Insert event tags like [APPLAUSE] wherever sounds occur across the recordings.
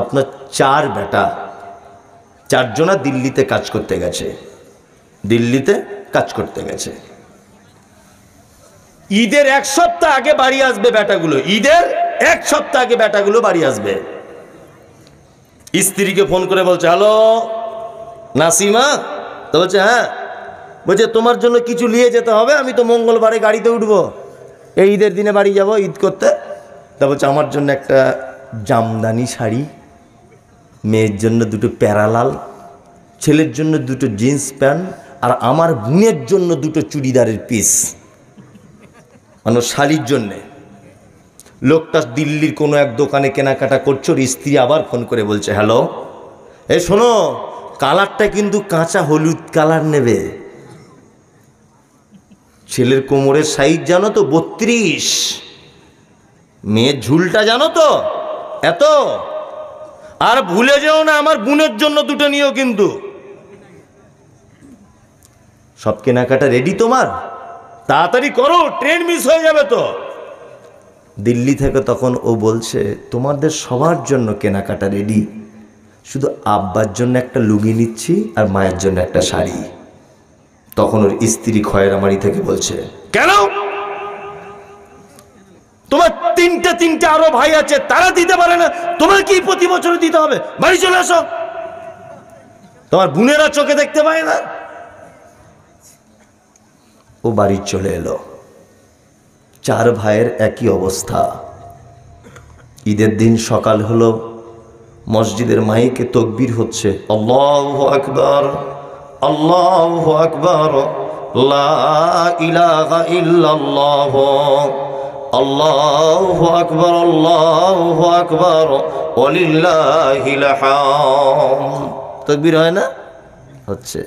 আপনার চার বেটা চারজনা দিল্লিতে কাজ করতে গেছে দিল্লিতে কাজ করতে গেছে ঈদের এক সপ্তাহ আগে বাড়ি আসবে বেটাগুলো ঈদের এক সপ্তাহ আগে বেটাগুলো বাড়ি আসবে স্ত্রীকে ফোন করে বলছে হ্যালো নাসিমা তো বলছে হ্যাঁ বলছে তোমার জন্য কিছু নিয়ে যেতে হবে আমি তো মঙ্গলবারে গাড়িতে উঠবো এই ঈদের দিনে বাড়ি যাব ঈদ করতে তা বলছে আমার জন্য একটা জামদানি শাড়ি মেয়ের জন্য দুটো প্যারালাল ছেলের জন্য দুটো জিন্স প্যান্ট আর আমার বোনের জন্য দুটো চুড়িদারের পিস মানে শাড়ির জন্যে লোকটা দিল্লির কোনো এক দোকানে কেনাকাটা করছো ওর স্ত্রী আবার ফোন করে বলছে হ্যালো এ শোনো কালারটা কিন্তু কাঁচা হলুদ কালার নেবে ছেলের কোমরের সাইজ জানো তো বত্রিশ মেয়ের ঝুলটা জানো তো এত আর ভুলে যেও না আমার বোনের জন্য দুটো নিও কিন্তু সব কেনাকাটা রেডি তোমার তাড়াতাড়ি করো ট্রেন মিস হয়ে যাবে তো দিল্লি থেকে তখন ও বলছে তোমাদের সবার জন্য কেনাকাটা রেডি শুধু আব্বার জন্য একটা লুগি নিচ্ছি আর মায়ের জন্য একটা শাড়ি তখন ওর স্ত্রী খয়েরামারি থেকে বলছে কেন তিনটা আরো ভাই আছে তারা দিতে পারে না তোমার কি প্রতি বছর দিতে হবে বাড়ি চলে আসো তোমার বোনেরা চোখে দেখতে পায় না ও বাড়ি চলে এলো চার ভাইয়ের একই অবস্থা ঈদের দিন সকাল হলো মসজিদের মাইকে তকবির হচ্ছে আল্লাহ আকবর আল্লাহ আকবর ইহ আল্লাহ আকবর আল্লাহ আকবর তকবির হয় না হচ্ছে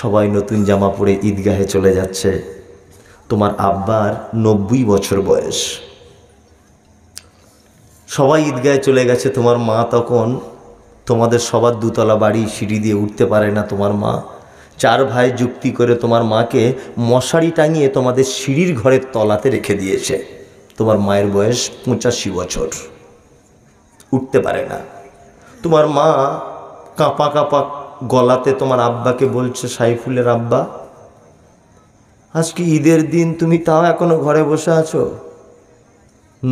সবাই নতুন জামা পরে ঈদগাহে চলে যাচ্ছে তোমার আব্বার নব্বই বছর বয়স সবাই ঈদগাহে চলে গেছে তোমার মা তখন তোমাদের সবার দুতলা বাড়ি সিঁড়ি দিয়ে উঠতে পারে না তোমার মা চার ভাই যুক্তি করে তোমার মাকে মশারি টাঙিয়ে তোমাদের সিঁড়ির ঘরের তলাতে রেখে দিয়েছে তোমার মায়ের বয়স পঁচাশি বছর উঠতে পারে না তোমার মা কাঁপা কাঁপা গলাতে তোমার আব্বাকে বলছে সাইফুলের আব্বা আজকে ঈদের দিন তুমি তাও এখনো ঘরে বসে আছো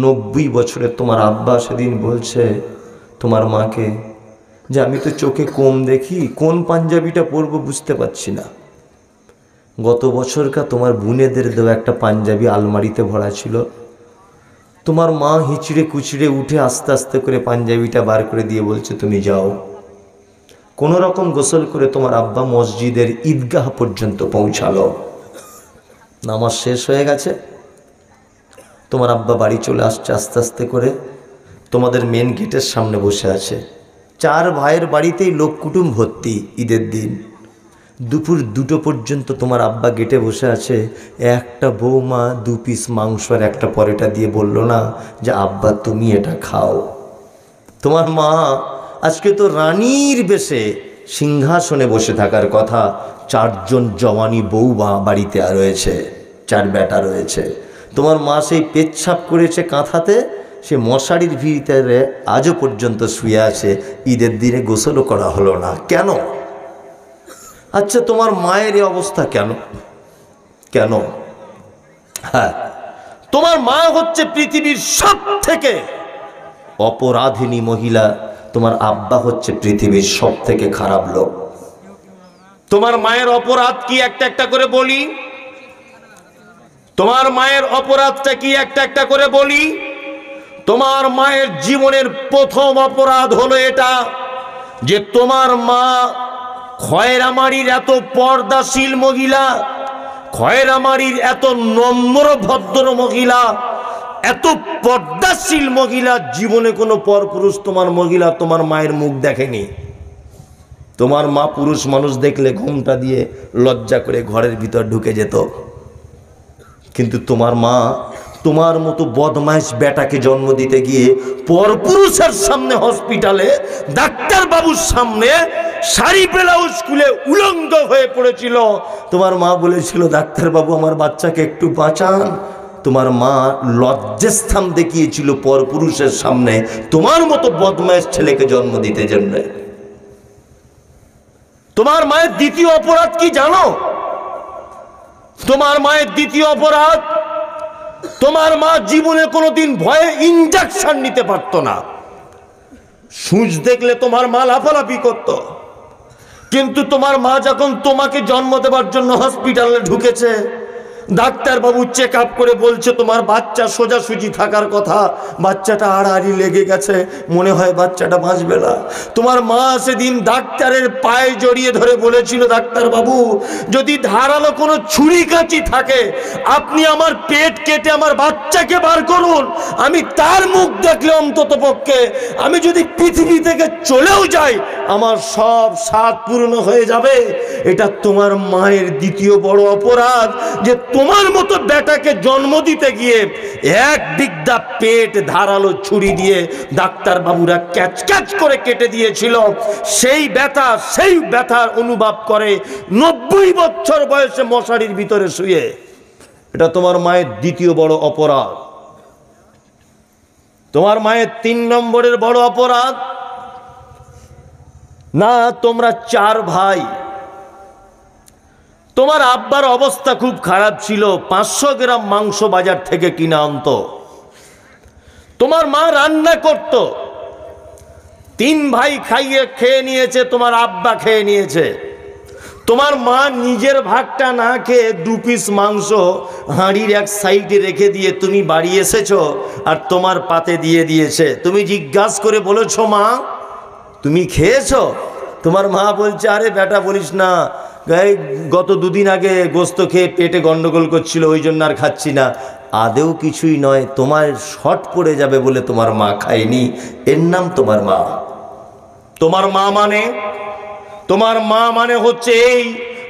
নব্বই বছরের তোমার আব্বা সেদিন বলছে তোমার মাকে যে আমি তো চোখে কম দেখি কোন পাঞ্জাবিটা পরবো বুঝতে পারছি না গত বছরকা তোমার বুনেদের দেওয়া একটা পাঞ্জাবি আলমারিতে ভরা ছিল তোমার মা হিচড়ে কুচড়ে উঠে আস্তে আস্তে করে পাঞ্জাবিটা বার করে দিয়ে বলছে তুমি যাও কোনো রকম গোসল করে তোমার আব্বা মসজিদের ঈদগাহ পর্যন্ত পৌঁছালো নামাজ শেষ হয়ে গেছে তোমার আব্বা বাড়ি চলে আসছে আস্তে আস্তে করে তোমাদের মেন গেটের সামনে বসে আছে চার ভাইয়ের বাড়িতেই লোক কুটুম ভর্তি ঈদের দিন দুপুর দুটো পর্যন্ত তোমার আব্বা গেটে বসে আছে একটা বৌমা দু পিস মাংস আর একটা পরেটা দিয়ে বলল না যে আব্বা তুমি এটা খাও তোমার মা আজকে তো রানীর বেশে সিংহাসনে বসে থাকার কথা চারজন জওয়ানি বা বাড়িতে রয়েছে চার বেটা রয়েছে তোমার মা সেই পেচ্ছাপ করেছে কাঁথাতে সে মশারির ভিতরে আজও পর্যন্ত শুয়ে আছে ঈদের দিনে গোসলও করা হলো না কেন আচ্ছা তোমার মায়ের এই অবস্থা কেন কেন হ্যাঁ তোমার মা হচ্ছে পৃথিবীর সব থেকে অপরাধিনী মহিলা তোমার আব্বা হচ্ছে পৃথিবীর সব থেকে খারাপ লোক তোমার মায়ের অপরাধ কি একটা একটা করে বলি তোমার মায়ের অপরাধটা কি একটা একটা করে বলি তোমার মায়ের জীবনের প্রথম অপরাধ হলো এটা যে তোমার মা খয়রামারির এত পর্দাশীল মহিলা খয়রামারির এত নম্র ভদ্র মহিলা এত পর্দাশীল মহিলা জীবনে কোনো পরপুরুষ তোমার মহিলা তোমার মায়ের মুখ দেখেনি তোমার মা পুরুষ মানুষ দেখলে ঘুমটা দিয়ে লজ্জা করে ঘরের ভিতর ঢুকে যেত কিন্তু তোমার মা তোমার মতো বদমাইশ বেটাকে জন্ম দিতে গিয়ে পরপুরুষের সামনে হসপিটালে ডাক্তার বাবুর সামনে শাড়ি ব্লাউজ স্কুলে উলঙ্গ হয়ে পড়েছিল তোমার মা বলেছিল ডাক্তার বাবু আমার বাচ্চাকে একটু বাঁচান তোমার মা লজ্জাস্থান দেখিয়েছিল পরপুরুষের সামনে তোমার মতো বদমাইশ ছেলেকে জন্ম দিতে জন্য তোমার মায়ের দ্বিতীয় অপরাধ কি জানো তোমার মায়ের দ্বিতীয় অপরাধ তোমার মা জীবনে কোনোদিন ভয়ে ইঞ্জেকশন নিতে পারত না সূচ দেখলে তোমার মা লাফালাফি করত কিন্তু তোমার মা যখন তোমাকে জন্ম দেবার জন্য হসপিটালে ঢুকেছে ডাক্তারবাবু চেক আপ করে বলছে তোমার বাচ্চা সোজাসুজি থাকার কথা বাচ্চাটা আড়াআড়ি লেগে গেছে মনে হয় বাচ্চাটা বাঁচবে না তোমার মা সেদিন ডাক্তারের পায়ে জড়িয়ে ধরে বলেছিল ডাক্তারবাবু যদি ধারালো কোনো ছুরি কাঁচি থাকে আপনি আমার পেট কেটে আমার বাচ্চাকে বার করুন আমি তার মুখ দেখলে অন্তত পক্ষে আমি যদি পৃথিবী থেকে চলেও যাই আমার সব স্বাদ পূর্ণ হয়ে যাবে এটা তোমার মায়ের দ্বিতীয় বড় অপরাধ যে তোমার মতো বেটাকে জন্ম দিতে গিয়ে এক বিদ্যা পেট ধারালো ছুরি দিয়ে ডাক্তার বাবুরা ক্যাচ ক্যাচ করে কেটে দিয়েছিল সেই ব্যথা সেই ব্যথার অনুভব করে নব্বই বছর বয়সে মশারির ভিতরে শুয়ে এটা তোমার মায়ের দ্বিতীয় বড় অপরাধ তোমার মায়ের তিন নম্বরের বড় অপরাধ না তোমরা চার ভাই তোমার আব্বার অবস্থা খুব খারাপ ছিল পাঁচশো গ্রাম মাংস বাজার থেকে কিনা আনত তোমার মা রান্না করত তিন ভাই খাইয়ে খেয়ে নিয়েছে তোমার আব্বা খেয়ে নিয়েছে তোমার মা নিজের ভাগটা না খেয়ে দু পিস মাংস হাঁড়ির এক সাইডে রেখে দিয়ে তুমি বাড়ি এসেছ আর তোমার পাতে দিয়ে দিয়েছে তুমি জিজ্ঞাসা করে বলেছো মা তুমি খেয়েছো তোমার মা বলছে আরে বেটা বলিস না গত দুদিন আগে গোস্ত খেয়ে পেটে গণ্ডগোল করছিল ওই জন্য আর খাচ্ছি না আদেও কিছুই নয় তোমার শট পড়ে যাবে বলে তোমার মা খায়নি এর নাম তোমার মা তোমার মা মানে তোমার মা মানে হচ্ছে এই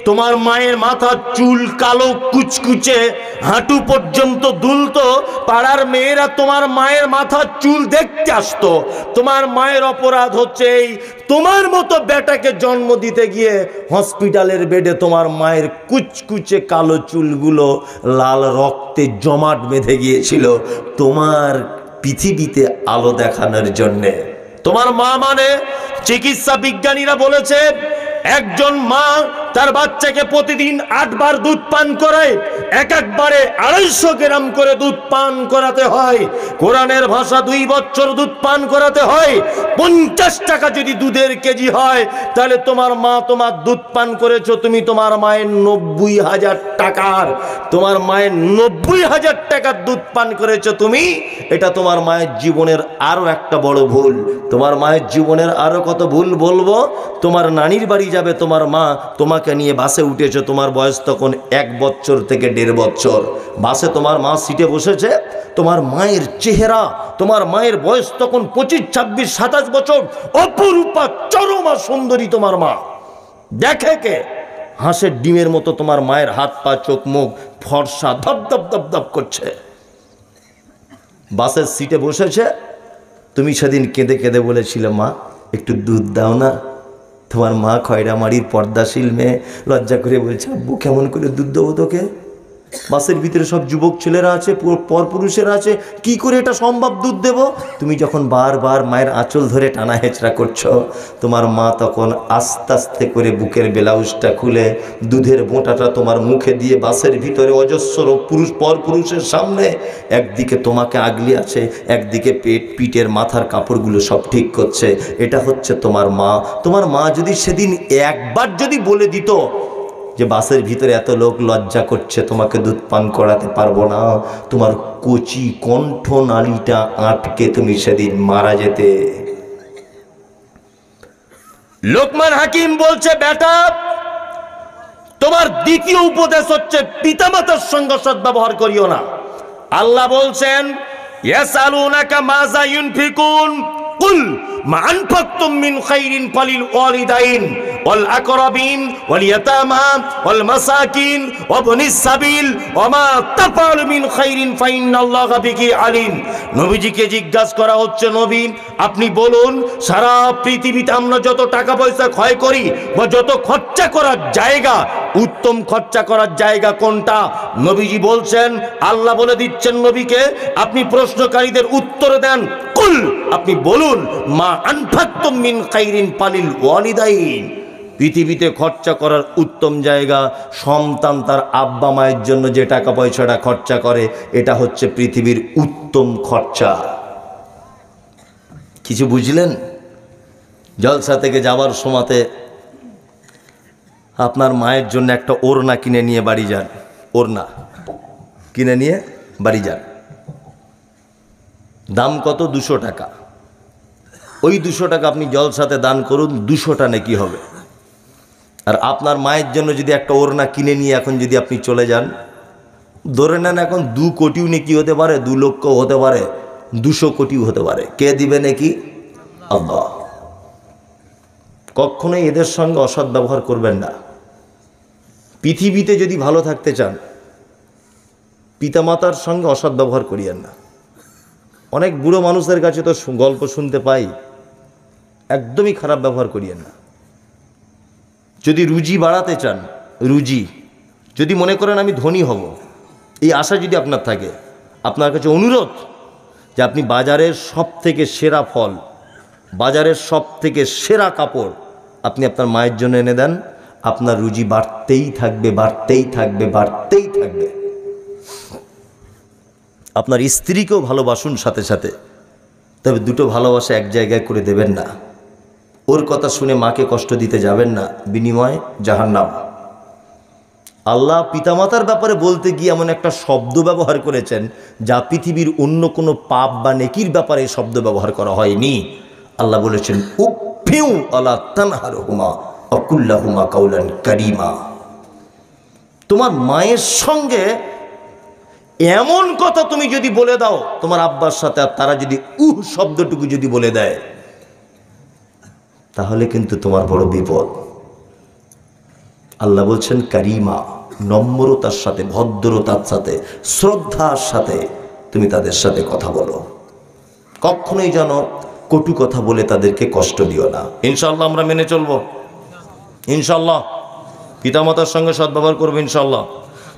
তোমার মায়ের মাথার চুল কালো কুচকুচে হাঁটু পর্যন্ত দুলতো পাড়ার মেয়েরা তোমার মায়ের মাথার চুল দেখতে আসতো তোমার মায়ের অপরাধ হচ্ছে এই তোমার মতো বেটাকে জন্ম দিতে গিয়ে হসপিটালের বেডে তোমার মায়ের কুচকুচে কালো চুলগুলো লাল রক্তে জমাট বেঁধে গিয়েছিল তোমার পৃথিবীতে আলো দেখানোর জন্যে তোমার মা মানে চিকিৎসা বিজ্ঞানীরা বলেছে একজন মা তার বাচ্চাকে প্রতিদিন আটবার দুধ পান করায় এক একবারে আড়াইশো গ্রাম করে দুধ পান করাতে হয় কোরআনের ভাষা দুই বছর দুধ পান করাতে হয় পঞ্চাশ টাকা যদি দুধের কেজি হয় তাহলে তোমার মা তোমার দুধ পান করেছ তুমি তোমার মায়ের নব্বই হাজার টাকার তোমার মায়ের নব্বই হাজার টাকার দুধ পান করেছো তুমি এটা তোমার মায়ের জীবনের আরও একটা বড় ভুল তোমার মায়ের জীবনের আরও কত ভুল বলবো তোমার নানির বাড়ি যাবে তোমার মা তোমাকে নিয়ে বাসে উঠেছে তোমার বয়স তখন এক বছর থেকে দেড় বছর বাসে তোমার মা সিটে বসেছে তোমার মায়ের চেহারা তোমার মায়ের বয়স তখন পঁচিশ ছাব্বিশ সাতাশ বছর অপরূপা চরমা সুন্দরী তোমার মা দেখে কে হাঁসের ডিমের মতো তোমার মায়ের হাত পা চোখ মুখ ফর্সা ধপ ধপ ধপ ধপ করছে বাসের সিটে বসেছে তুমি সেদিন কেঁদে কেঁদে বলেছিলে মা একটু দুধ দাও না তোমার মা খয়রামারির পর্দাশীল মেয়ে লজ্জা করে বলছে আব্বু কেমন করে দুধ দেবো তোকে বাসের ভিতরে সব যুবক ছেলেরা আছে পরপুরুষেরা আছে কি করে এটা সম্ভব দুধ দেব তুমি যখন বারবার মায়ের আঁচল ধরে টানা হেঁচড়া করছো তোমার মা তখন আস্তে আস্তে করে বুকের ব্লাউজটা খুলে দুধের বোঁটাটা তোমার মুখে দিয়ে বাসের ভিতরে অজস্র পুরুষ পরপুরুষের সামনে একদিকে তোমাকে আগলি আছে একদিকে পেট পিটের মাথার কাপড়গুলো সব ঠিক করছে এটা হচ্ছে তোমার মা তোমার মা যদি সেদিন একবার যদি বলে দিত যে বাসের ভিতরে এত লোক লজ্জা করছে তোমাকে দুধ পান করাতে পারবো না তোমার কচি কণ্ঠ নালিটা আটকে তুমি সেদিন মারা যেতে লোকমান হাকিম বলছে বেটা তোমার দ্বিতীয় উপদেশ হচ্ছে পিতামাতার সঙ্গে সদ্ব্যবহার করিও না আল্লাহ বলছেন ইয়াসালুনাকা মাজা ইউনফিকুন কুল মিন খাইরিন সাবিল মিন খাইরিন আলিম নবীজিকে জিজ্ঞাসা করা হচ্ছে আপনি বলুন সারা পৃথিবীতে আমরা যত টাকা পয়সা ক্ষয় করি বা যত খরচা করার জায়গা উত্তম খরচা করার জায়গা কোনটা নবীজি বলছেন আল্লাহ বলে দিচ্ছেন নবীকে আপনি প্রশ্নকারীদের উত্তর দেন কুল আপনি বলুন মা মিন পৃথিবীতে খরচা করার উত্তম জায়গা সন্তান তার আব্বা মায়ের জন্য যে টাকা পয়সাটা খরচা করে এটা হচ্ছে পৃথিবীর উত্তম খরচা কিছু বুঝলেন জলসা থেকে যাওয়ার সময়তে আপনার মায়ের জন্য একটা ওড়না কিনে নিয়ে বাড়ি যান ওড়না কিনে নিয়ে বাড়ি যান দাম কত দুশো টাকা ওই দুশো টাকা আপনি সাথে দান করুন দুশোটা নাকি হবে আর আপনার মায়ের জন্য যদি একটা ওড়না কিনে নিয়ে এখন যদি আপনি চলে যান ধরে নেন এখন দু কোটিও নাকি হতে পারে দু লক্ষ হতে পারে দুশো কোটিও হতে পারে কে দিবে নাকি আল্লাহ কখনোই এদের সঙ্গে অসৎ ব্যবহার করবেন না পৃথিবীতে যদি ভালো থাকতে চান পিতামাতার সঙ্গে অসৎ ব্যবহার করিয়েন না অনেক বুড়ো মানুষদের কাছে তো গল্প শুনতে পাই একদমই খারাপ ব্যবহার করিয়েন না যদি রুজি বাড়াতে চান রুজি যদি মনে করেন আমি ধনী হব এই আশা যদি আপনার থাকে আপনার কাছে অনুরোধ যে আপনি বাজারের সব থেকে সেরা ফল বাজারের সব থেকে সেরা কাপড় আপনি আপনার মায়ের জন্য এনে দেন আপনার রুজি বাড়তেই থাকবে বাড়তেই থাকবে বাড়তেই থাকবে আপনার স্ত্রীকেও ভালোবাসুন সাথে সাথে তবে দুটো ভালোবাসা এক জায়গায় করে দেবেন না ওর কথা শুনে মাকে কষ্ট দিতে যাবেন না বিনিময় জাহান্নাম আল্লাহ পিতামাতার ব্যাপারে বলতে গিয়ে এমন একটা শব্দ ব্যবহার করেছেন যা পৃথিবীর অন্য কোনো পাপ বা নেকির ব্যাপারে শব্দ ব্যবহার করা হয়নি আল্লাহ বলেছেন উফিউ আল্লাহ তানহার হুমা অকুল্লাহুমা কাউলান কারিমা তোমার মায়ের সঙ্গে এমন কথা তুমি যদি বলে দাও তোমার আব্বার সাথে আর তারা যদি উহ শব্দটুকু যদি বলে দেয় তাহলে কিন্তু তোমার বড় বিপদ আল্লাহ বলছেন কারিমা নম্রতার সাথে ভদ্রতার সাথে শ্রদ্ধার সাথে তুমি তাদের সাথে কথা বলো কখনোই যেন কটু কথা বলে তাদেরকে কষ্ট দিও না ইনশাল্লাহ আমরা মেনে চলবো ইনশাল্লাহ পিতামাতার সঙ্গে সদ্ব্যবহার করবো ইনশাল্লাহ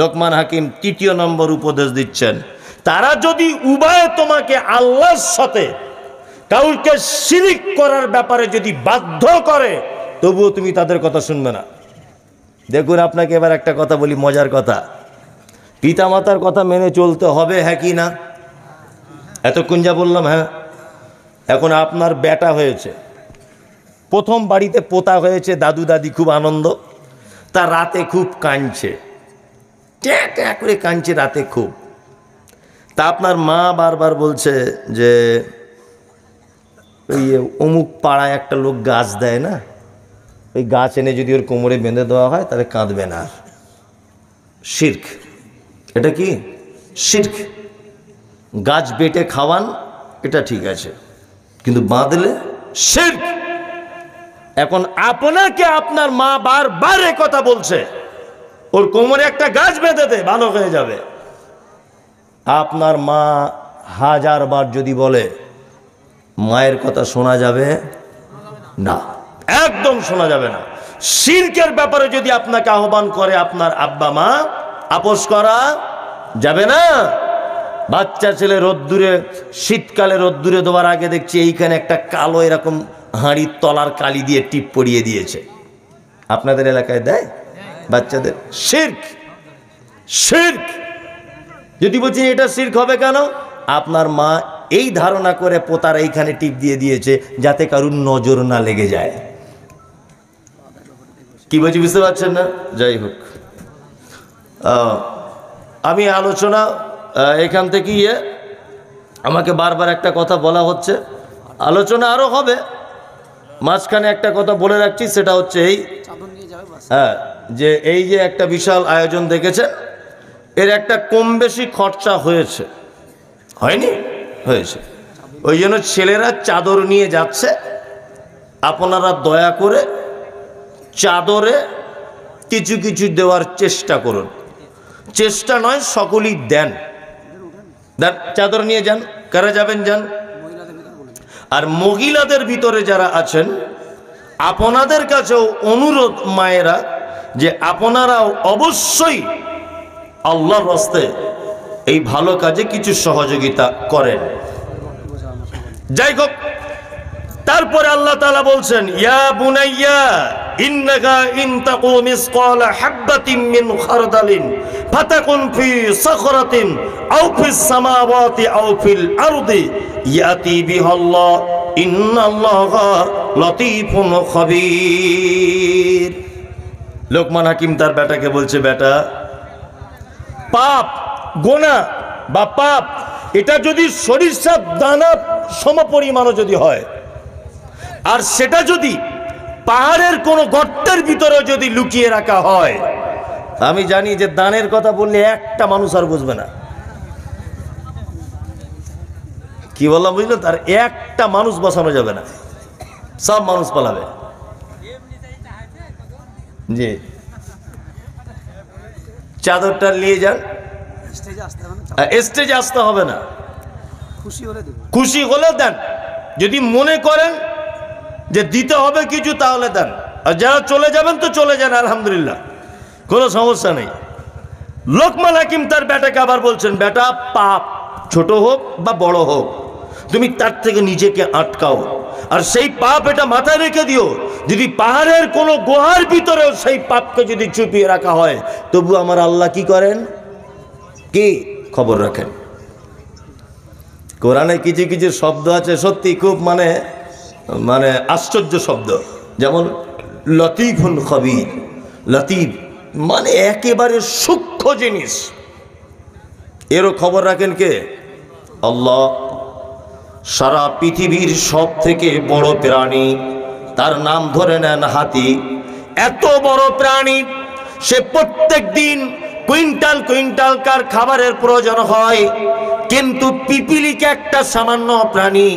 লোকমান হাকিম তৃতীয় নম্বর উপদেশ দিচ্ছেন তারা যদি উবায় তোমাকে আল্লাহর সাথে কাউকে শিরিক করার ব্যাপারে যদি বাধ্য করে তবুও তুমি তাদের কথা শুনবে না দেখুন আপনাকে এবার একটা কথা বলি মজার কথা পিতামাতার কথা মেনে চলতে হবে হ্যাঁ কি না এতক্ষণ যা বললাম হ্যাঁ এখন আপনার বেটা হয়েছে প্রথম বাড়িতে পোতা হয়েছে দাদু দাদি খুব আনন্দ তা রাতে খুব কাঁদছে ট্যাঁ ট্যাঁ করে কাঁদছে রাতে খুব তা আপনার মা বারবার বলছে যে ওই অমুক পাড়ায় একটা লোক গাছ দেয় না ওই গাছ এনে যদি ওর কোমরে বেঁধে দেওয়া হয় তাহলে কাঁদবে না আর শির্ক এটা কি শির্ক গাছ বেটে খাওয়ান এটা ঠিক আছে কিন্তু বাঁধলে শির্ক এখন আপনাকে আপনার মা বারবার কথা বলছে ওর কোমরে একটা গাছ বেঁধে দে ভালো হয়ে যাবে আপনার মা হাজার বার যদি বলে মায়ের কথা শোনা যাবে না একদম শোনা যাবে না শিরকের ব্যাপারে যদি আপনাকে আহ্বান করে আপনার আব্বা মা আপোষ করা যাবে না বাচ্চা ছেলে রোদ্দুরে শীতকালে রোদ্দুরে দেওয়ার আগে দেখছি এইখানে একটা কালো এরকম হাঁড়ির তলার কালি দিয়ে টিপ পড়িয়ে দিয়েছে আপনাদের এলাকায় দেয় বাচ্চাদের শির্ক শির্ক যদি বলছি এটা শির্ক হবে কেন আপনার মা এই ধারণা করে পোতার এইখানে টিপ দিয়ে দিয়েছে যাতে কারুর নজর না লেগে যায় কি বলছি বুঝতে পারছেন না যাই হোক আমি আলোচনা এখান থেকে ইয়ে আমাকে বারবার একটা কথা বলা হচ্ছে আলোচনা আরও হবে মাঝখানে একটা কথা বলে রাখছি সেটা হচ্ছে এই হ্যাঁ যে এই যে একটা বিশাল আয়োজন দেখেছে এর একটা কম বেশি খরচা হয়েছে হয়নি হয়েছে ওই জন্য ছেলেরা চাদর নিয়ে যাচ্ছে আপনারা দয়া করে চাদরে কিছু কিছু দেওয়ার চেষ্টা করুন চেষ্টা নয় সকলেই দেন দেন চাদর নিয়ে যান কারা যাবেন যান আর মহিলাদের ভিতরে যারা আছেন আপনাদের কাছেও অনুরোধ মায়েরা যে আপনারাও অবশ্যই আল্লাহর হস্তে এই ভালো কাজে কিছু সহযোগিতা করেন যাই হোক তারপরে আল্লাহ তালা বলছেন ইয়া বুনাইয়া ইন্নাকা ইয়াতি লোকমান হাকিম তার বেটাকে বলছে বেটা পাপ গোনা বা পাপ এটা যদি সরিষা দানা সমপরিমাণও যদি হয় আর সেটা যদি পাহাড়ের কোনো গর্তের ভিতরে যদি লুকিয়ে রাখা হয় আমি জানি যে দানের কথা বললে একটা মানুষ আর বুঝবে না কি বললাম বুঝলো তার এক একটা মানুষ বসানো যাবে না সব মানুষ পালাবে জি চাদরটা নিয়ে যান স্টেজে আসতে হবে না খুশি হলে দেন যদি মনে করেন যে দিতে হবে কিছু তাহলে দেন আর যারা চলে যাবেন তো চলে যান আলহামদুলিল্লাহ কোনো সমস্যা নেই লোকমান হাকিম তার বেটাকে আবার বলছেন বেটা পাপ ছোট হোক বা বড় হোক তুমি তার থেকে নিজেকে আটকাও আর সেই পাপ এটা মাথায় রেখে দিও যদি পাহাড়ের কোনো গুহার ভিতরেও সেই পাপকে যদি চুপিয়ে রাখা হয় তবু আমার আল্লাহ কি করেন কি খবর রাখেন কোরআনে কিছু কিছু শব্দ আছে সত্যি খুব মানে মানে আশ্চর্য শব্দ যেমন লতিফুল খবির লতিফ মানে একেবারে সূক্ষ্ম জিনিস এরও খবর রাখেন কে আল্লাহ সারা পৃথিবীর সব থেকে বড় প্রাণী তার নাম ধরে নেন হাতি এত বড় প্রাণী সে প্রত্যেক দিন কুইন্টাল কুইন্টাল কার খাবারের প্রয়োজন হয় কিন্তু পিপিলিকে একটা সামান্য প্রাণী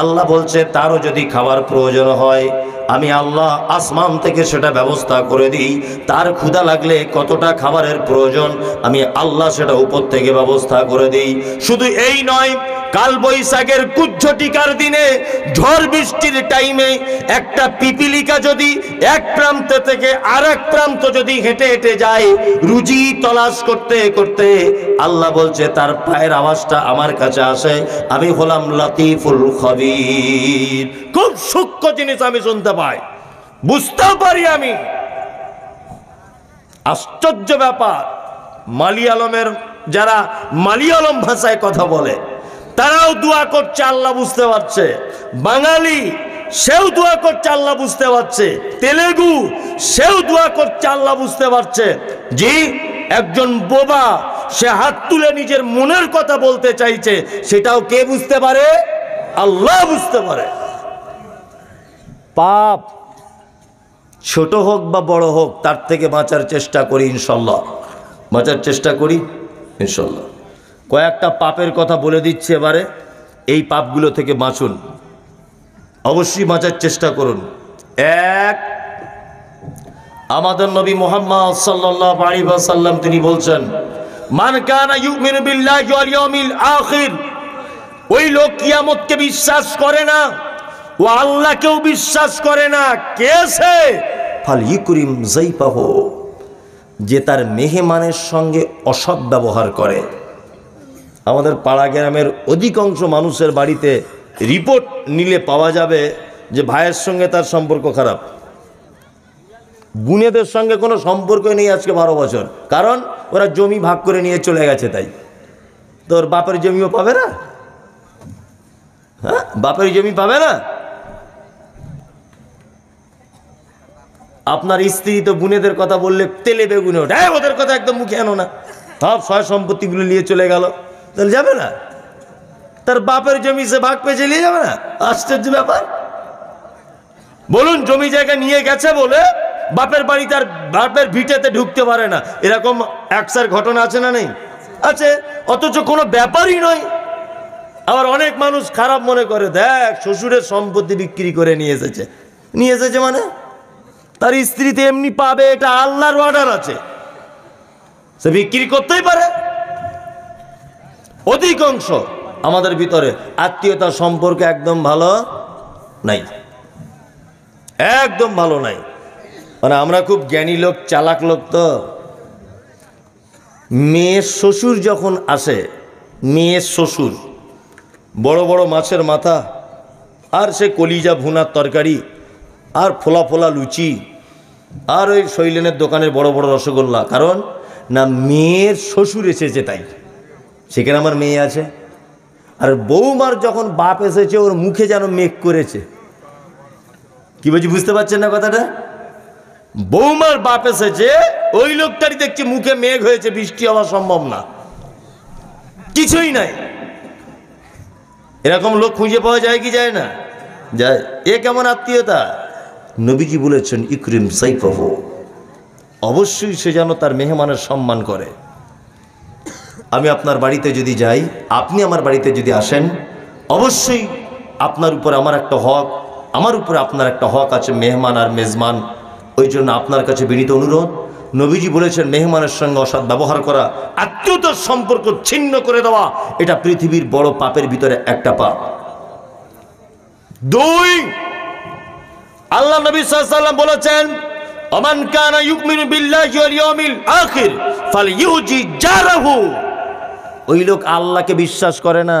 আল্লাহ বলছে তারও যদি খাবার প্রয়োজন হয় আমি আল্লাহ আসমান থেকে সেটা ব্যবস্থা করে দিই তার ক্ষুধা লাগলে কতটা খাবারের প্রয়োজন আমি আল্লাহ সেটা উপর থেকে ব্যবস্থা করে দিই শুধু এই নয় কাল বৈশাখের কুচ্ছ টিকার দিনে ঝড় বৃষ্টির টাইমে একটা পিপিলিকা যদি এক প্রান্ত থেকে আর এক প্রান্ত যদি হেঁটে হেঁটে যায় রুজি তলাশ করতে করতে আল্লাহ বলছে তার পায়ের আওয়াজটা আমার কাছে আসে আমি হলাম লতিফুল খবির খুব সূক্ষ্ম জিনিস আমি শুনতে পাই বুঝতেও পারি আমি আশ্চর্য ব্যাপার মালিয়ালমের যারা মালিয়ালম ভাষায় কথা বলে তারাও দোয়া করছে আল্লাহ বুঝতে পারছে বাঙালি সেও দোয়া করছে আল্লাহ বুঝতে পারছে তেলেগু সেও দোয়া করছে আল্লাহ বুঝতে পারছে জি একজন বোবা সে হাত তুলে নিজের মনের কথা বলতে চাইছে সেটাও কে বুঝতে পারে আল্লাহ বুঝতে পারে পাপ ছোট হোক বা বড় হোক তার থেকে বাঁচার চেষ্টা করি ইনশাল্লাহ বাঁচার চেষ্টা করি ইনশাল্লাহ কয়েকটা পাপের কথা বলে দিচ্ছে এবারে এই পাপগুলো থেকে বাঁচুন অবশ্যই বাঁচার চেষ্টা করুন এক আমাদের নবী মোহাম্মদ সাল্লাহ আলী সাল্লাম তিনি বলছেন মান কানা ইউমিন বিল্লাহি ওয়াল ইয়াউমিল আখির ওই লোক কিয়ামতকে বিশ্বাস করে না ও আল্লাহকেও বিশ্বাস করে না কে সে ফাল ইকরিম জাইফাহু যে তার মেহমানের সঙ্গে অসৎ ব্যবহার করে আমাদের পাড়া গ্রামের অধিকাংশ মানুষের বাড়িতে রিপোর্ট নিলে পাওয়া যাবে যে ভাইয়ের সঙ্গে তার সম্পর্ক খারাপ বুনেদের সঙ্গে কোনো সম্পর্ক নেই আজকে বারো বছর কারণ ওরা জমি ভাগ করে নিয়ে চলে গেছে তাই তোর বাপের জমিও পাবে না হ্যাঁ বাপের জমি পাবে না আপনার স্ত্রী তো বুনেদের কথা বললে তেলে বেগুনে ওঠে ওদের কথা একদম মুখে আনো না সব সয় সম্পত্তিগুলো নিয়ে চলে গেল তাহলে যাবে না তার বাপের জমি সে ভাগ পেয়ে চালিয়ে যাবে না আশ্চর্য ব্যাপার বলুন জমি জায়গা নিয়ে গেছে বলে বাপের বাড়ি তার বাপের ভিটেতে ঢুকতে পারে না এরকম একসার ঘটনা আছে না নেই আছে অথচ কোনো ব্যাপারই নয় আবার অনেক মানুষ খারাপ মনে করে দেখ শ্বশুরের সম্পত্তি বিক্রি করে নিয়ে এসেছে নিয়ে এসেছে মানে তার স্ত্রীতে এমনি পাবে এটা আল্লাহর অর্ডার আছে সে বিক্রি করতেই পারে অধিকাংশ আমাদের ভিতরে আত্মীয়তা সম্পর্কে একদম ভালো নাই একদম ভালো নাই মানে আমরা খুব জ্ঞানী লোক চালাক লোক তো মেয়ের শ্বশুর যখন আসে মেয়ের শ্বশুর বড় বড় মাছের মাথা আর সে কলিজা ভুনার তরকারি আর ফোলা ফোলা লুচি আর ওই শৈলেনের দোকানের বড় বড় রসগোল্লা কারণ না মেয়ের শ্বশুর এসেছে তাই সেখানে আমার মেয়ে আছে আর বৌমার যখন বাপ এসেছে ওর মুখে যেন মেঘ করেছে কি বলছি বুঝতে পারছেন না কথাটা বৌমার বাপ এসেছে ওই লোকটারই দেখছি মুখে মেঘ হয়েছে বৃষ্টি হওয়া সম্ভব না কিছুই নাই এরকম লোক খুঁজে পাওয়া যায় কি যায় না যায় এ কেমন আত্মীয়তা নবীজি বলেছেন ইক্রিম সাইফ অবশ্যই সে যেন তার মেহমানের সম্মান করে আমি আপনার বাড়িতে যদি যাই আপনি আমার বাড়িতে যদি আসেন অবশ্যই আপনার উপর আমার একটা হক আমার উপরে আপনার একটা হক আছে মেহমান আর মেজমান ওই জন্য আপনার কাছে বিনীত অনুরোধ নবীজি বলেছেন মেহমানের সঙ্গে অসৎ ব্যবহার করা আত্মীয়ত সম্পর্ক ছিন্ন করে দেওয়া এটা পৃথিবীর বড় পাপের ভিতরে একটা পাপ দুই আল্লাহ নবী সাল্লাম বলেছেন অমান কানা ইউকমিনু বিল্লাহি ওয়াল ইয়াউমিল আখির ইউজি জারহু ওই লোক আল্লাহকে বিশ্বাস করে না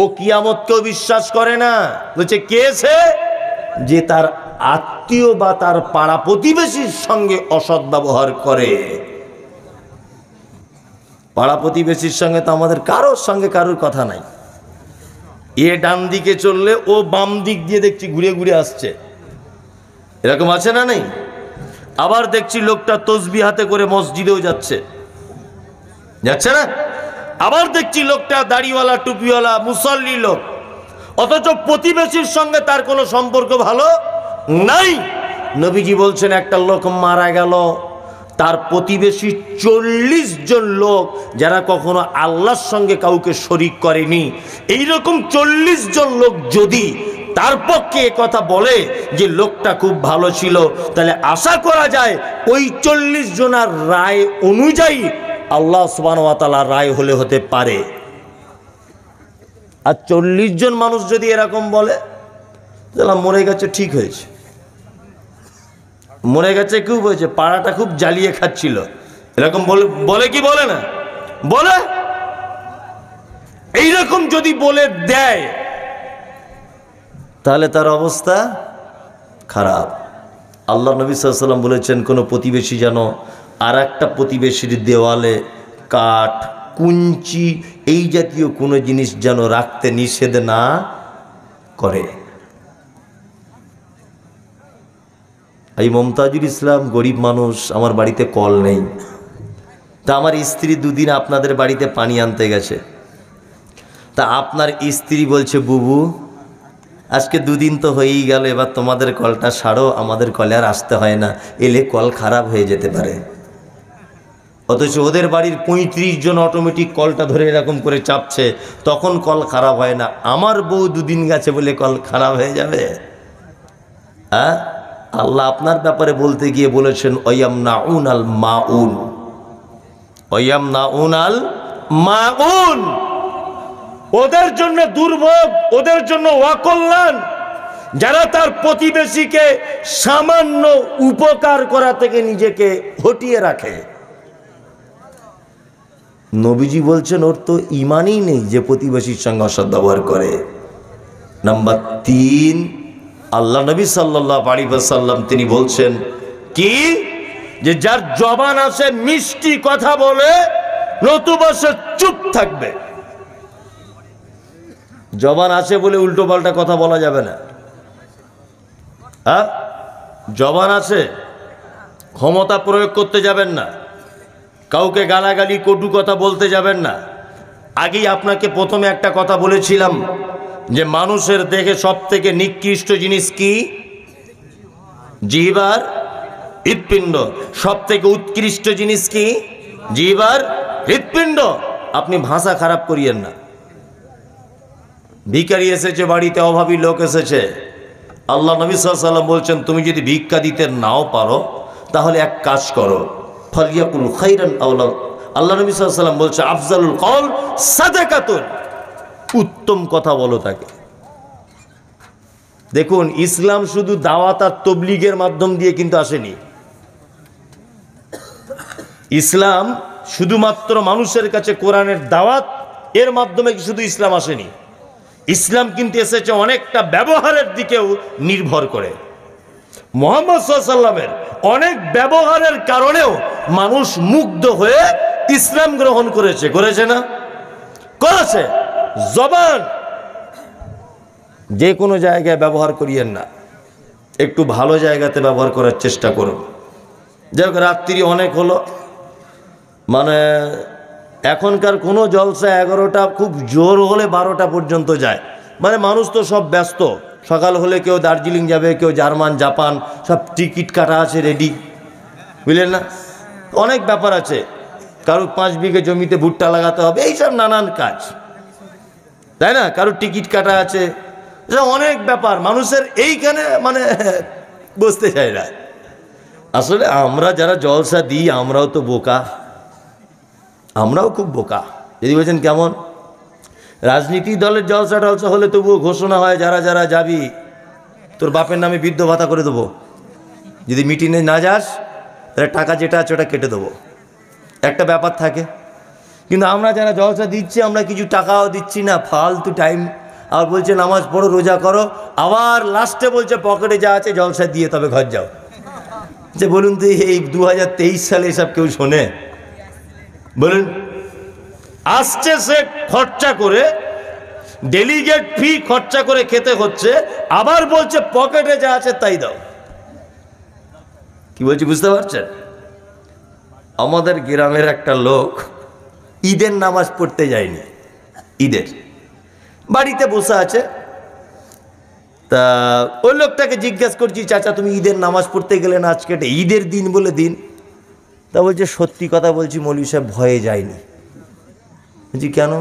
ও কিয়ামতকেও বিশ্বাস করে না বলছে কে সে যে তার আত্মীয় বা তার পাড়া প্রতিবেশীর সঙ্গে অসৎ ব্যবহার করে পাড়া প্রতিবেশীর সঙ্গে তো আমাদের কারোর সঙ্গে কারোর কথা নাই এ ডান দিকে চললে ও বাম দিক দিয়ে দেখছি ঘুরে ঘুরে আসছে এরকম আছে না নেই আবার দেখছি লোকটা তসবি হাতে করে মসজিদেও যাচ্ছে যাচ্ছে না আবার দেখছি লোকটা দাড়িওয়ালা টুপিওয়ালা মুসল্লি লোক অথচ প্রতিবেশীর সঙ্গে তার কোনো সম্পর্ক ভালো নাই নবীজি বলছেন একটা লোক মারা গেল তার প্রতিবেশী চল্লিশ জন লোক যারা কখনো আল্লাহর সঙ্গে কাউকে শরিক করেনি এইরকম চল্লিশ জন লোক যদি তার পক্ষে কথা বলে যে লোকটা খুব ভালো ছিল তাহলে আশা করা যায় ওই চল্লিশ জনার রায় অনুযায়ী আল্লাহ সুবাহতালার রায় হলে হতে পারে আর চল্লিশ জন মানুষ যদি এরকম বলে তাহলে মরে গেছে ঠিক হয়েছে মরে গেছে কেউ বলেছে পাড়াটা খুব জ্বালিয়ে খাচ্ছিল এরকম বলে বলে কি বলে না বলে এইরকম যদি বলে দেয় তাহলে তার অবস্থা খারাপ আল্লাহ নবী সাল্লাম বলেছেন কোনো প্রতিবেশী যেন আর একটা প্রতিবেশীর দেওয়ালে কাঠ কুঞ্চি এই জাতীয় কোনো জিনিস যেন রাখতে নিষেধ না করে এই মমতাজুল ইসলাম গরিব মানুষ আমার বাড়িতে কল নেই তা আমার স্ত্রী দুদিন আপনাদের বাড়িতে পানি আনতে গেছে তা আপনার স্ত্রী বলছে বুবু আজকে দুদিন তো হয়েই গেল এবার তোমাদের কলটা সারো আমাদের কলে আর আসতে হয় না এলে কল খারাপ হয়ে যেতে পারে অথচ ওদের বাড়ির পঁয়ত্রিশ জন অটোমেটিক কলটা ধরে এরকম করে চাপছে তখন কল খারাপ হয় না আমার বউ দুদিন গেছে বলে কল খারাপ হয়ে যাবে হ্যাঁ আল্লাহ আপনার ব্যাপারে বলতে গিয়ে বলেছেন অয়াম না উন আল মা উন অয়াম না উন আল মা উন ওদের জন্য দুর্ভোগ ওদের জন্য অকল্যাণ যারা তার প্রতিবেশীকে সামান্য উপকার করা থেকে নিজেকে হটিয়ে রাখে নবীজি বলছেন ওর তো ইমানই নেই যে প্রতিবেশীর সঙ্গে অসৎ ব্যবহার করে নাম্বার তিন আল্লাহ নবী সাল্লাহ আলিবাসাল্লাম তিনি বলছেন কি যে যার জবান আছে মিষ্টি কথা বলে নতুবা সে চুপ থাকবে জবান আছে বলে উল্টো পাল্টা কথা বলা যাবে না হ্যাঁ জবান আছে ক্ষমতা প্রয়োগ করতে যাবেন না কাউকে গালাগালি কটু কথা বলতে যাবেন না আগেই আপনাকে প্রথমে একটা কথা বলেছিলাম যে মানুষের দেখে সব থেকে নিকৃষ্ট জিনিস কি জিহিবার হৃৎপিণ্ড সব থেকে উৎকৃষ্ট জিনিস কি জিহিবার হৃৎপিণ্ড আপনি ভাষা খারাপ করিয়েন না ভিকারি এসেছে বাড়িতে অভাবী লোক এসেছে আল্লাহ নবী সাল্লাম বলছেন তুমি যদি ভিক্ষা দিতে নাও পারো তাহলে এক কাজ করো ফলিয়াকুল খাইরান আউলাম আল্লাহ নবী সাল্লাম বলছে আফজালুল কল সাদেকাতুন উত্তম কথা বলো তাকে দেখুন ইসলাম শুধু দাওয়াত আর তবলিগের মাধ্যম দিয়ে কিন্তু আসেনি ইসলাম শুধুমাত্র মানুষের কাছে কোরআনের দাওয়াত এর মাধ্যমে শুধু ইসলাম আসেনি ইসলাম কিন্তু এসেছে অনেকটা ব্যবহারের দিকেও নির্ভর করে মোহাম্মদ সাল্লামের অনেক ব্যবহারের কারণেও মানুষ মুগ্ধ হয়ে ইসলাম গ্রহণ করেছে করেছে না করেছে জবান যে কোনো জায়গায় ব্যবহার করিয়েন না একটু ভালো জায়গাতে ব্যবহার করার চেষ্টা করুন যাই হোক রাত্রি অনেক হলো মানে এখনকার কোনো জলসা এগারোটা খুব জোর হলে বারোটা পর্যন্ত যায় মানে মানুষ তো সব ব্যস্ত সকাল হলে কেউ দার্জিলিং যাবে কেউ জার্মান জাপান সব টিকিট কাটা আছে রেডি বুঝলেন না অনেক ব্যাপার আছে কারো পাঁচ বিঘে জমিতে ভুট্টা লাগাতে হবে এইসব নানান কাজ তাই না কারো টিকিট কাটা আছে অনেক ব্যাপার মানুষের এইখানে মানে [LAUGHS] বসতে চায় না আসলে আমরা যারা জলসা দিই আমরাও তো বোকা আমরাও খুব বোকা যদি বলছেন কেমন রাজনীতি দলের জলসা টলসা হলে তবুও ঘোষণা হয় যারা যারা যাবি তোর বাপের নামে বৃদ্ধ ভাতা করে দেবো যদি মিটিংয়ে না যাস তাহলে টাকা যেটা আছে ওটা কেটে দেবো একটা ব্যাপার থাকে কিন্তু আমরা যারা জলসা দিচ্ছি আমরা কিছু টাকাও দিচ্ছি না ফালতু টাইম আর বলছে নামাজ পড়ো রোজা করো আবার লাস্টে বলছে পকেটে যা আছে জলসা দিয়ে তবে ঘর যাও যে বলুন তো এই দু সালে এসব কেউ শোনে বলুন আসছে সে খরচা করে ডেলিগেট ফি খরচা করে খেতে হচ্ছে আবার বলছে পকেটে যা আছে তাই দাও কি বলছি বুঝতে পারছেন আমাদের গ্রামের একটা লোক ঈদের নামাজ পড়তে যায়নি ঈদের বাড়িতে বসে আছে তা ওই লোকটাকে জিজ্ঞেস করছি চাচা তুমি ঈদের নামাজ পড়তে গেলে না আজকে এটা ঈদের দিন বলে দিন তা বলছে সত্যি কথা বলছি মৌলী সাহেব ভয়ে যায়নি বলছি কেন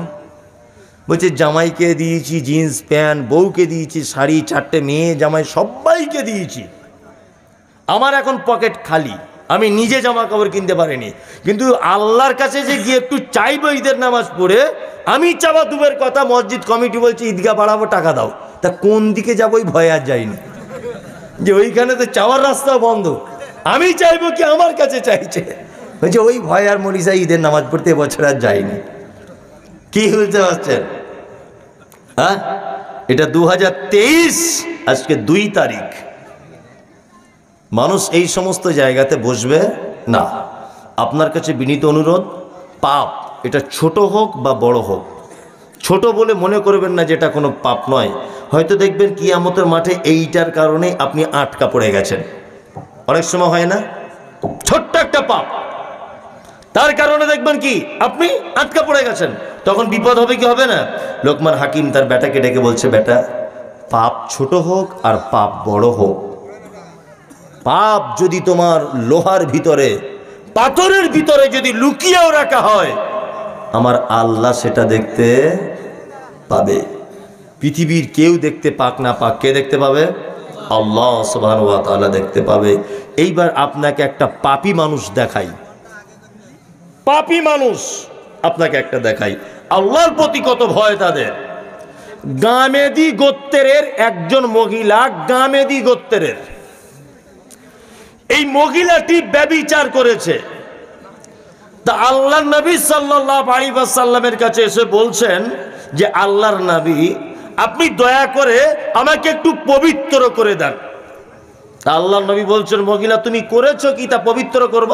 বলছে জামাইকে দিয়েছি জিন্স প্যান্ট বউকে দিয়েছি শাড়ি চারটে মেয়ে জামাই সবাইকে দিয়েছি আমার এখন পকেট খালি আমি নিজে জামা কাপড় কিনতে পারিনি কিন্তু আল্লাহর কাছে যে গিয়ে একটু চাইবো ঈদের নামাজ পড়ে আমি চাবা দুবের কথা মসজিদ কমিটি বলছে ঈদগা বাড়াবো টাকা দাও তা কোন দিকে যাবো ওই ভয় আর যাইনি যে ওইখানে তো চাওয়ার রাস্তা বন্ধ আমি চাইবো কি আমার কাছে চাইছে বলছে ওই ভয় আর মরিসা ঈদের নামাজ পড়তে বছর আর যায়নি কি বলতে পারছেন হ্যাঁ এটা দু আজকে দুই তারিখ মানুষ এই সমস্ত জায়গাতে বসবে না আপনার কাছে বিনীত অনুরোধ পাপ এটা ছোট হোক বা বড় হোক ছোট বলে মনে করবেন না যেটা কোনো পাপ নয় হয়তো দেখবেন কিয়ামতের মাঠে এইটার কারণে আপনি আটকা পড়ে গেছেন অনেক সময় হয় না ছোট্ট একটা পাপ তার কারণে দেখবেন কি আপনি আটকা পড়ে গেছেন তখন বিপদ হবে কি হবে না লোকমান হাকিম তার বেটাকে ডেকে বলছে বেটা পাপ ছোট হোক আর পাপ বড় হোক পাপ যদি তোমার লোহার ভিতরে পাথরের ভিতরে যদি লুকিয়েও রাখা হয় আমার আল্লাহ সেটা দেখতে পাবে পৃথিবীর কেউ দেখতে পাক না পাক কে দেখতে পাবে আল্লাহ সোহান দেখতে পাবে এইবার আপনাকে একটা পাপি মানুষ দেখাই পাপি মানুষ আপনাকে একটা দেখাই আল্লাহর প্রতি কত ভয় তাদের গামেদি গোত্তের একজন মহিলা গামেদি গোত্তের এই মহিলাটি ব্যবিচার করেছে তা আল্লাহ নবী সাল্লাহ আলিবাসাল্লামের কাছে এসে বলছেন যে আল্লাহর নবী আপনি দয়া করে আমাকে একটু পবিত্র করে দেন আল্লাহ নবী বলছেন মহিলা তুমি করেছ কি তা পবিত্র করব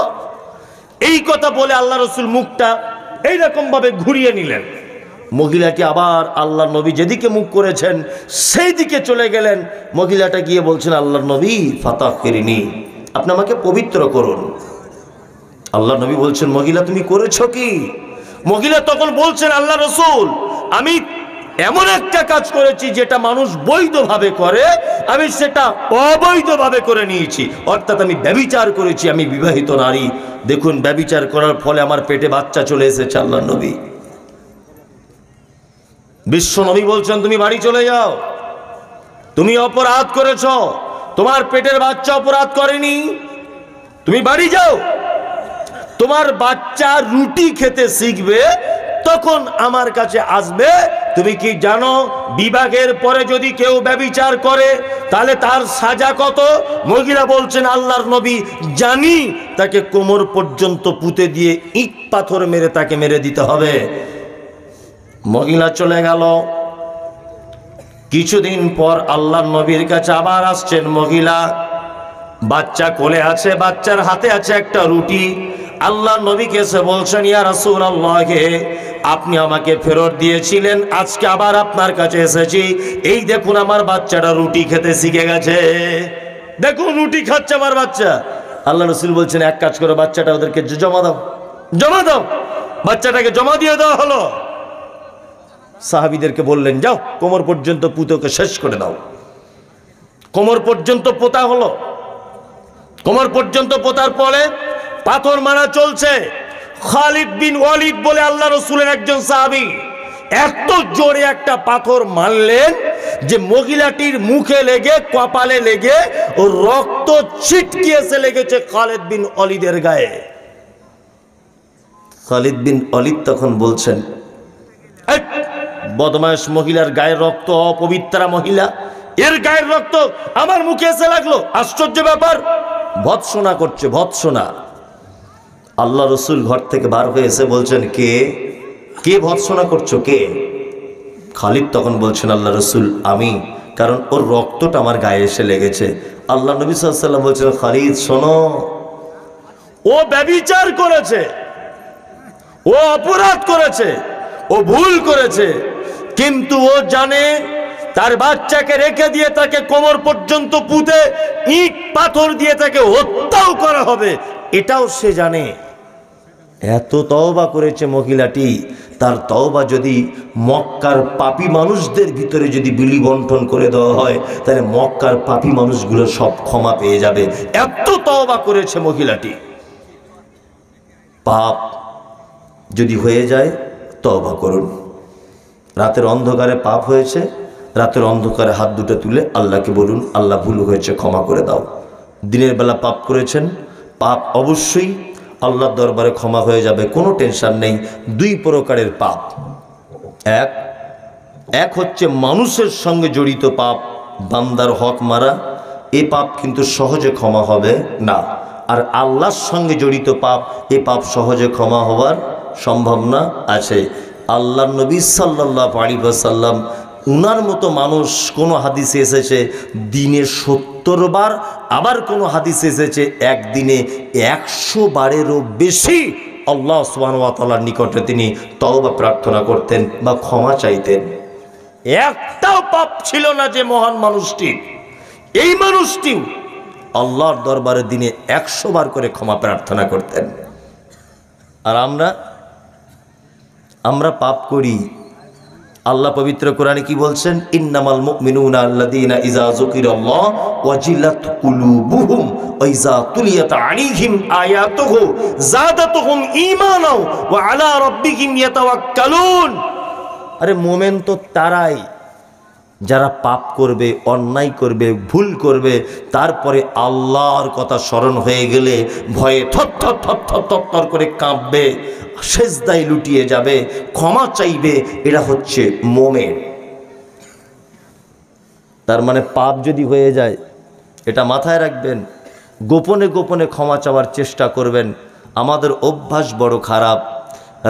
এই কথা বলে আল্লাহ রসুল মুখটা এইরকমভাবে ঘুরিয়ে নিলেন মহিলাকে আবার আল্লাহ নবী যেদিকে মুখ করেছেন সেই দিকে চলে গেলেন মহিলাটা গিয়ে বলছেন আল্লাহ নবী ফাতা ফেরিনি আপনি আমাকে পবিত্র করুন আল্লাহ নবী বলছেন মহিলা তুমি করেছ কি মহিলা তখন বলছেন আল্লাহ রসুল আমি এমন একটা কাজ করেছি যেটা মানুষ বৈধভাবে করে আমি সেটা অবৈধভাবে করে নিয়েছি অর্থাৎ আমি ব্যবিচার করেছি আমি বিবাহিত নারী দেখুন ব্যবিচার করার ফলে আমার পেটে বাচ্চা চলে এসেছে আল্লাহ নবী বিশ্ব নবী বলছেন তুমি বাড়ি চলে যাও তুমি অপরাধ করেছ তোমার পেটের বাচ্চা অপরাধ করেনি তুমি বাড়ি যাও তোমার বাচ্চা রুটি খেতে শিখবে তখন আমার কাছে আসবে তুমি কি জানো বিভাগের পরে যদি কেউ ব্যবিচার করে তাহলে তার সাজা কত মহিলা বলছেন আল্লাহর নবী জানি তাকে কোমর পর্যন্ত পুঁতে দিয়ে ইট পাথর মেরে তাকে মেরে দিতে হবে মহিলা চলে গেল কিছুদিন পর আল্লাহ নবীর কাছে আবার আসছেন মহিলা বাচ্চা কোলে আছে বাচ্চার হাতে আছে একটা রুটি আল্লাহ নবীকে এসে বলছেন ইয়া রাসুল আল্লাহকে আপনি আমাকে ফেরত দিয়েছিলেন আজকে আবার আপনার কাছে এসেছি এই দেখুন আমার বাচ্চাটা রুটি খেতে শিখে গেছে দেখুন রুটি খাচ্ছে আমার বাচ্চা আল্লাহ রসুল বলছেন এক কাজ করে বাচ্চাটা ওদেরকে জমা দাও জমা দাও বাচ্চাটাকে জমা দিয়ে দেওয়া হলো সাহাবিদেরকে বললেন যাও কোমর পর্যন্ত পুতোকে শেষ করে দাও কোমর পর্যন্ত পোতা হলো কোমর পর্যন্ত পোতার পরে পাথর মারা চলছে খালিদ বিন ওয়ালিদ বলে আল্লাহ রসুলের একজন সাহাবি এত জোরে একটা পাথর মারলেন যে মহিলাটির মুখে লেগে কপালে লেগে রক্ত ছিটকিয়েছে লেগেছে খালেদ বিন অলিদের গায়ে খালিদ বিন অলিদ তখন বলছেন বদমাস মহিলার গায়ের রক্ত অপবিত্রা মহিলা এর গায়ের রক্ত আমার মুখে এসে লাগলো আশ্চর্য ব্যাপার ভৎসনা করছে ভৎসনা আল্লাহ রসুল ঘর থেকে বার হয়ে এসে বলছেন কে কে ভৎসনা করছো কে খালিদ তখন বলছেন আল্লাহ রসুল আমি কারণ ওর রক্তটা আমার গায়ে এসে লেগেছে আল্লাহ নবী সাল্লাম বলছেন খালিদ শোনো ও ব্যবিচার করেছে ও অপরাধ করেছে ও ভুল করেছে কিন্তু ও জানে তার বাচ্চাকে রেখে দিয়ে তাকে কোমর পর্যন্ত পুঁতে ইট পাথর দিয়ে তাকে হত্যাও করা হবে এটাও সে জানে এত তওবা করেছে মহিলাটি তার তওবা যদি মক্কার পাপি মানুষদের ভিতরে যদি বিলি বন্টন করে দেওয়া হয় তাহলে মক্কার পাপি মানুষগুলো সব ক্ষমা পেয়ে যাবে এত তওবা করেছে মহিলাটি পাপ যদি হয়ে যায় তওবা করুন রাতের অন্ধকারে পাপ হয়েছে রাতের অন্ধকারে হাত দুটো তুলে আল্লাহকে বলুন আল্লাহ ভুল হয়েছে ক্ষমা করে দাও দিনের বেলা পাপ করেছেন পাপ অবশ্যই আল্লাহর দরবারে ক্ষমা হয়ে যাবে কোনো টেনশান নেই দুই প্রকারের পাপ এক এক হচ্ছে মানুষের সঙ্গে জড়িত পাপ বান্দার হক মারা এ পাপ কিন্তু সহজে ক্ষমা হবে না আর আল্লাহর সঙ্গে জড়িত পাপ এ পাপ সহজে ক্ষমা হওয়ার সম্ভাবনা আছে আল্লাহ নবী সাল্লাহ আলী সাল্লাম উনার মতো মানুষ কোনো হাদিসে এসেছে দিনে সত্তর বার আবার কোনো হাদিসে এসেছে একদিনে একশো বারেরও বেশি আল্লাহ সুবাহতালার নিকটে তিনি তওবা প্রার্থনা করতেন বা ক্ষমা চাইতেন একটাও পাপ ছিল না যে মহান মানুষটি এই মানুষটিও আল্লাহর দরবারে দিনে একশো বার করে ক্ষমা প্রার্থনা করতেন আর আমরা আমরা পাপ করি আল্লাহ পবিত্র কোরআনে কি বলছেন ইন্নামাল মুমিনুনা আল্লাযীনা ইযা যুকিরাল্লাহ ওয়াজিলাত কুলুবুহুম ওয়া ইযা তুলিয়াত আলাইহিম আয়াতুহু যাদাতুহুম ঈমানাও ওয়া আলা রাব্বিহিম ইয়াতাওয়াক্কালুন আরে মুমিন তো তারাই যারা পাপ করবে অন্যায় করবে ভুল করবে তারপরে আল্লাহর কথা স্মরণ হয়ে গেলে ভয়ে থর থর থর থর থর করে কাঁপবে সেজদাই লুটিয়ে যাবে ক্ষমা চাইবে এরা হচ্ছে মোমের তার মানে পাপ যদি হয়ে যায় এটা মাথায় রাখবেন গোপনে গোপনে ক্ষমা চাওয়ার চেষ্টা করবেন আমাদের অভ্যাস বড় খারাপ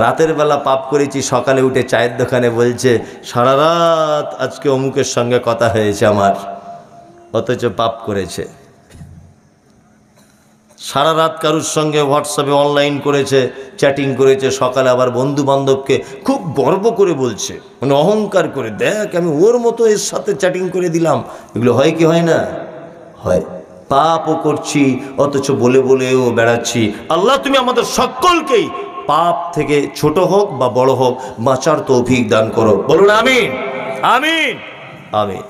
রাতের বেলা পাপ করেছি সকালে উঠে চায়ের দোকানে বলছে সারা রাত আজকে অমুকের সঙ্গে কথা হয়েছে আমার অথচ পাপ করেছে সারা রাত কারুর সঙ্গে হোয়াটসঅ্যাপে অনলাইন করেছে চ্যাটিং করেছে সকালে আবার বন্ধু বান্ধবকে খুব গর্ব করে বলছে মানে অহংকার করে দেখ আমি ওর মতো এর সাথে চ্যাটিং করে দিলাম এগুলো হয় কি হয় না হয় পাপও করছি অথচ বলে বলেও বেড়াচ্ছি আল্লাহ তুমি আমাদের সকলকেই পাপ থেকে ছোট হোক বা বড় হোক বাঁচার তৌফিক দান করো বলুন আমিন আমিন আমিন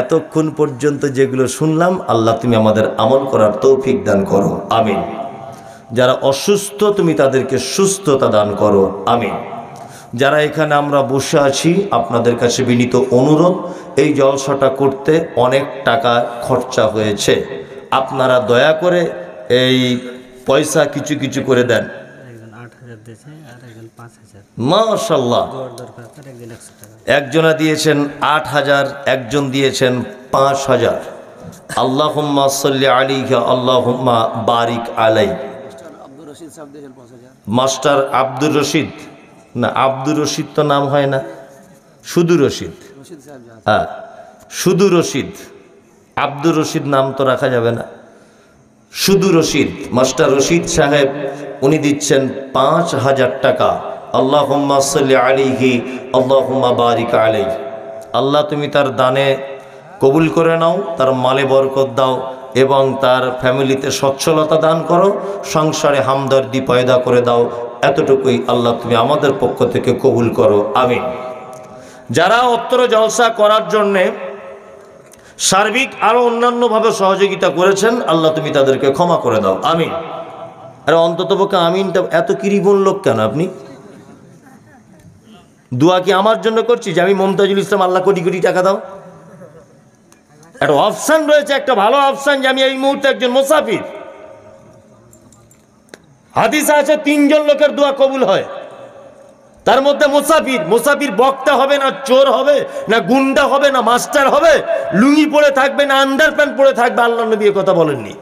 এতক্ষণ পর্যন্ত যেগুলো শুনলাম আল্লাহ তুমি আমাদের আমল করার তৌফিক দান করো আমিন যারা অসুস্থ তুমি তাদেরকে সুস্থতা দান করো আমিন যারা এখানে আমরা বসে আছি আপনাদের কাছে বিনীত অনুরোধ এই জলসাটা করতে অনেক টাকা খরচা হয়েছে আপনারা দয়া করে এই পয়সা কিছু কিছু করে দেন মাশাল্লাহ একজনা দিয়েছেন আট হাজার একজন দিয়েছেন পাঁচ হাজার আল্লাহম্মা সাল্লি আলী আল্লাহম্মা বারিক আলাই মাস্টার আব্দুর রশিদ না আব্দুর রশিদ তো নাম হয় না সুদু রশিদ হ্যাঁ সুদু রশিদ আব্দুর রশিদ নাম তো রাখা যাবে না সুদু রশিদ মাস্টার রশিদ সাহেব উনি দিচ্ছেন পাঁচ হাজার টাকা আল্লাহ সাল্লি আলিহি আল্লাহ হুম্মা বারিক আলাই আল্লাহ তুমি তার দানে কবুল করে নাও তার মালে বরকত দাও এবং তার ফ্যামিলিতে সচ্ছলতা দান করো সংসারে হামদর্দি পয়দা করে দাও এতটুকুই আল্লাহ তুমি আমাদের পক্ষ থেকে কবুল করো আমি যারা অত্র জলসা করার জন্যে সার্বিক আরও অন্যান্যভাবে সহযোগিতা করেছেন আল্লাহ তুমি তাদেরকে ক্ষমা করে দাও আমি আর অন্ততপক্ষে আমিনটা এত কিরিবন লোক কেন আপনি দোয়া কি আমার জন্য করছি যে আমি মমতাজুল ইসলাম আল্লাহ কোটি কোটি টাকা দাও একটা অপশান রয়েছে একটা ভালো অপশান যে আমি এই মুহূর্তে একজন মুসাফির হাদিস আছে তিনজন লোকের দোয়া কবুল হয় তার মধ্যে মুসাফির মুসাফির বক্তা হবে না চোর হবে না গুন্ডা হবে না মাস্টার হবে লুঙ্গি পরে থাকবে না আন্ডার প্যান্ট পরে থাকবে আল্লাহ নবী কথা বলেননি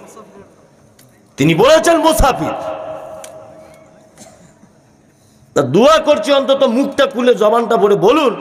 তিনি বলেছেন মুসাফির তা দোয়া করছি অন্তত মুখটা খুলে জবানটা পরে বলুন